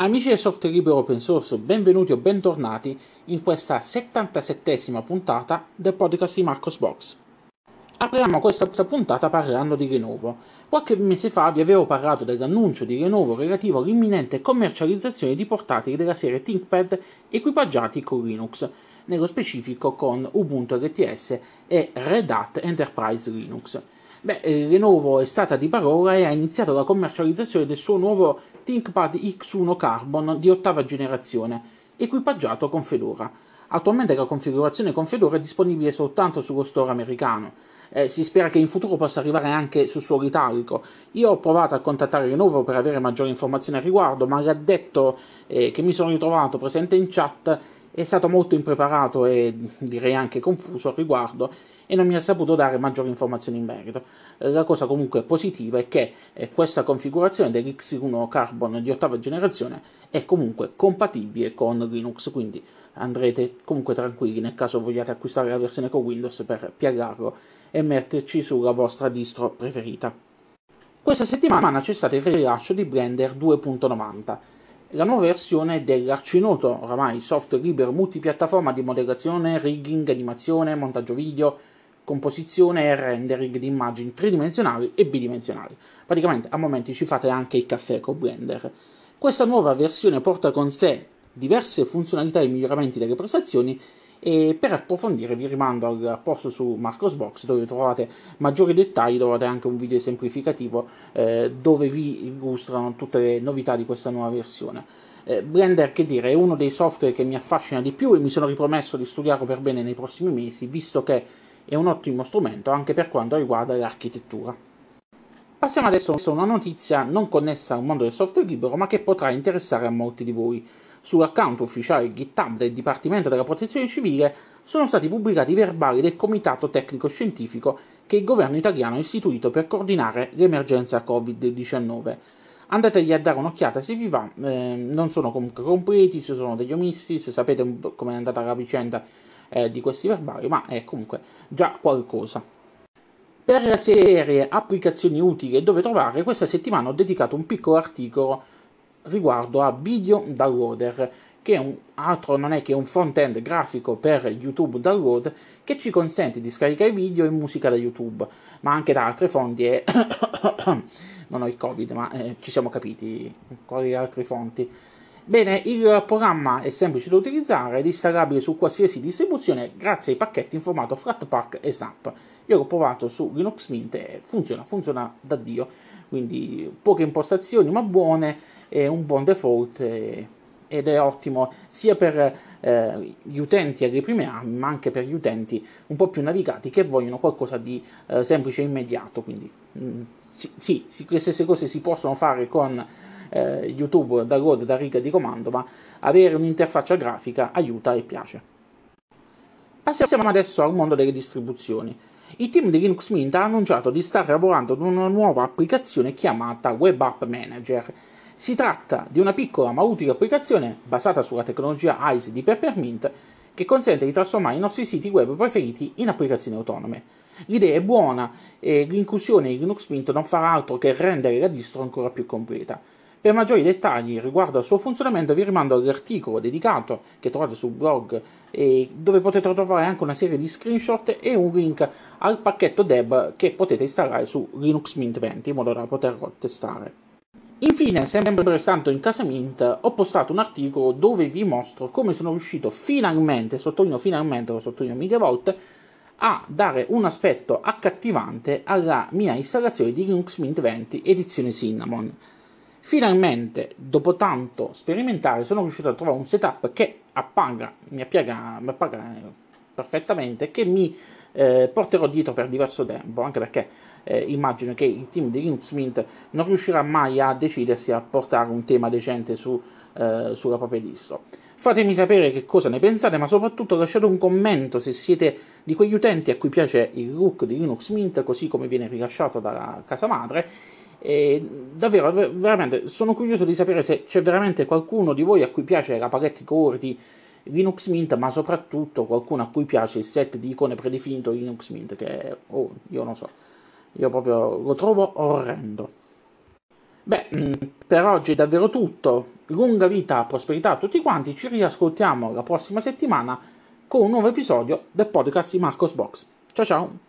Amici del software libero open source, benvenuti o bentornati in questa 77esima puntata del podcast di Marcos Box. Apriamo questa puntata parlando di Renovo. Qualche mese fa vi avevo parlato dell'annuncio di Renovo relativo all'imminente commercializzazione di portatili della serie ThinkPad equipaggiati con Linux, nello specifico con Ubuntu LTS e Red Hat Enterprise Linux. Beh, Renovo è stata di parola e ha iniziato la commercializzazione del suo nuovo ThinkPad X1 Carbon di ottava generazione, equipaggiato con Fedora. Attualmente la configurazione con Fedora è disponibile soltanto sullo store americano eh, si spera che in futuro possa arrivare anche su suolo italico. Io ho provato a contattare Renovo per avere maggiori informazioni al riguardo, ma l'addetto eh, che mi sono ritrovato presente in chat è stato molto impreparato e direi anche confuso al riguardo e non mi ha saputo dare maggiori informazioni in merito. Eh, la cosa comunque positiva è che eh, questa configurazione dell'X1 Carbon di ottava generazione è comunque compatibile con Linux, quindi andrete comunque tranquilli nel caso vogliate acquistare la versione con Windows per piagarlo e metterci sulla vostra distro preferita. Questa settimana c'è stato il rilascio di Blender 2.90, la nuova versione dell'arcinoto oramai software libero multipiattaforma di modellazione, rigging, animazione, montaggio video, composizione e rendering di immagini tridimensionali e bidimensionali. Praticamente a momenti ci fate anche il caffè con Blender. Questa nuova versione porta con sé diverse funzionalità e miglioramenti delle prestazioni e per approfondire vi rimando al posto su Marcosbox dove trovate maggiori dettagli, trovate anche un video esemplificativo eh, dove vi illustrano tutte le novità di questa nuova versione. Eh, Blender, che dire, è uno dei software che mi affascina di più e mi sono ripromesso di studiarlo per bene nei prossimi mesi, visto che è un ottimo strumento anche per quanto riguarda l'architettura. Passiamo adesso a una notizia non connessa al mondo del software libero, ma che potrà interessare a molti di voi. Sull'account ufficiale GitHub del Dipartimento della Protezione Civile sono stati pubblicati i verbali del Comitato Tecnico Scientifico che il governo italiano ha istituito per coordinare l'emergenza Covid-19. Andategli a dare un'occhiata se vi va, eh, non sono comunque completi, ci sono degli omissi, se sapete com'è andata la vicenda eh, di questi verbali, ma è comunque già qualcosa. Per la serie Applicazioni utili e dove trovare, questa settimana ho dedicato un piccolo articolo riguardo a Video Downloader, che è un altro non è che un front-end grafico per YouTube Download che ci consente di scaricare video e musica da YouTube, ma anche da altre fonti e non ho il Covid, ma eh, ci siamo capiti, quali altre fonti. Bene, il programma è semplice da utilizzare, è installabile su qualsiasi distribuzione grazie ai pacchetti in formato Flatpak e Snap. Io l'ho provato su Linux Mint e funziona, funziona da Dio, quindi poche impostazioni ma buone e un buon default e, ed è ottimo sia per eh, gli utenti alle prime armi ma anche per gli utenti un po' più navigati che vogliono qualcosa di eh, semplice e immediato, quindi mh, mm, sì, sì, queste stesse cose si possono fare con eh, YouTube da code, da riga di comando, ma avere un'interfaccia grafica aiuta e piace. Passiamo adesso al mondo delle distribuzioni. Il team di Linux Mint ha annunciato di star lavorando ad una nuova applicazione chiamata Web App Manager. Si tratta di una piccola ma utile applicazione basata sulla tecnologia ICE di Peppermint che consente di trasformare i nostri siti web preferiti in applicazioni autonome. L'idea è buona e l'inclusione in Linux Mint non farà altro che rendere la distro ancora più completa. Per maggiori dettagli riguardo al suo funzionamento vi rimando all'articolo dedicato che trovate sul blog dove potete trovare anche una serie di screenshot e un link al pacchetto deb che potete installare su Linux Mint 20 in modo da poterlo testare. Infine, sempre restando in casa Mint, ho postato un articolo dove vi mostro come sono riuscito finalmente, sottolineo finalmente, lo sottolineo mille volte, a dare un aspetto accattivante alla mia installazione di Linux Mint 20 edizione Cinnamon. Finalmente, dopo tanto sperimentare, sono riuscito a trovare un setup che appaga, mi, appiaga, mi appaga eh, perfettamente, che mi eh, porterò dietro per diverso tempo, anche perché eh, immagino che il team di Linux Mint non riuscirà mai a decidersi a portare un tema decente su, eh, sulla propria distro. Fatemi sapere che cosa ne pensate, ma soprattutto lasciate un commento se siete di quegli utenti a cui piace il look di Linux Mint così come viene rilasciato dalla casa madre e davvero, veramente, sono curioso di sapere se c'è veramente qualcuno di voi a cui piace la palette di Linux Mint, ma soprattutto qualcuno a cui piace il set di icone predefinito Linux Mint, che oh, io non so, io proprio lo trovo orrendo. Beh, mm, per oggi è davvero tutto. Lunga vita, prosperità a tutti quanti. Ci riascoltiamo la prossima settimana con un nuovo episodio del podcast di Marcos Box. Ciao ciao!